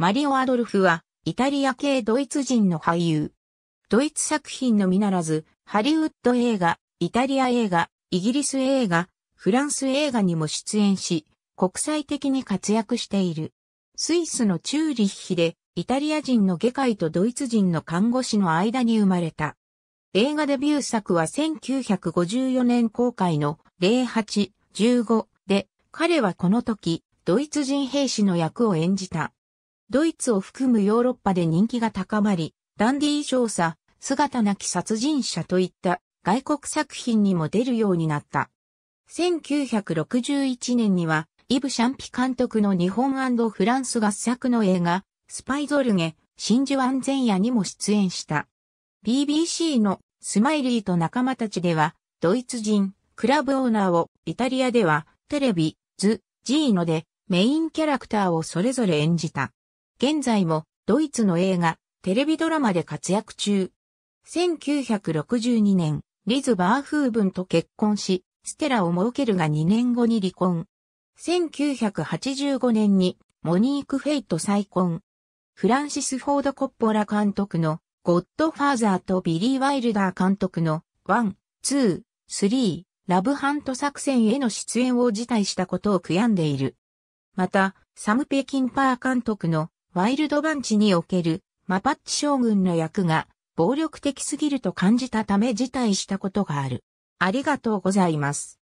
マリオ・アドルフは、イタリア系ドイツ人の俳優。ドイツ作品のみならず、ハリウッド映画、イタリア映画、イギリス映画、フランス映画にも出演し、国際的に活躍している。スイスのチューリッヒで、イタリア人の外科医とドイツ人の看護師の間に生まれた。映画デビュー作は1954年公開の08、15で、彼はこの時、ドイツ人兵士の役を演じた。ドイツを含むヨーロッパで人気が高まり、ダンディー少佐、姿なき殺人者といった外国作品にも出るようになった。1961年には、イブ・シャンピ監督の日本フランス合作の映画、スパイゾルゲ、真珠湾前夜にも出演した。BBC のスマイリーと仲間たちでは、ドイツ人、クラブオーナーを、イタリアでは、テレビ、ズ、ジーノで、メインキャラクターをそれぞれ演じた。現在もドイツの映画、テレビドラマで活躍中。1962年、リズ・バーフーブンと結婚し、ステラを設けるが2年後に離婚。1985年にモニーク・フェイと再婚。フランシス・フォード・コッポラ監督のゴッドファーザーとビリー・ワイルダー監督のワン、ツー、スリー、ラブハント作戦への出演を辞退したことを悔やんでいる。また、サム・ペキンパー監督のワイルドバンチにおけるマパッチ将軍の役が暴力的すぎると感じたため辞退したことがある。ありがとうございます。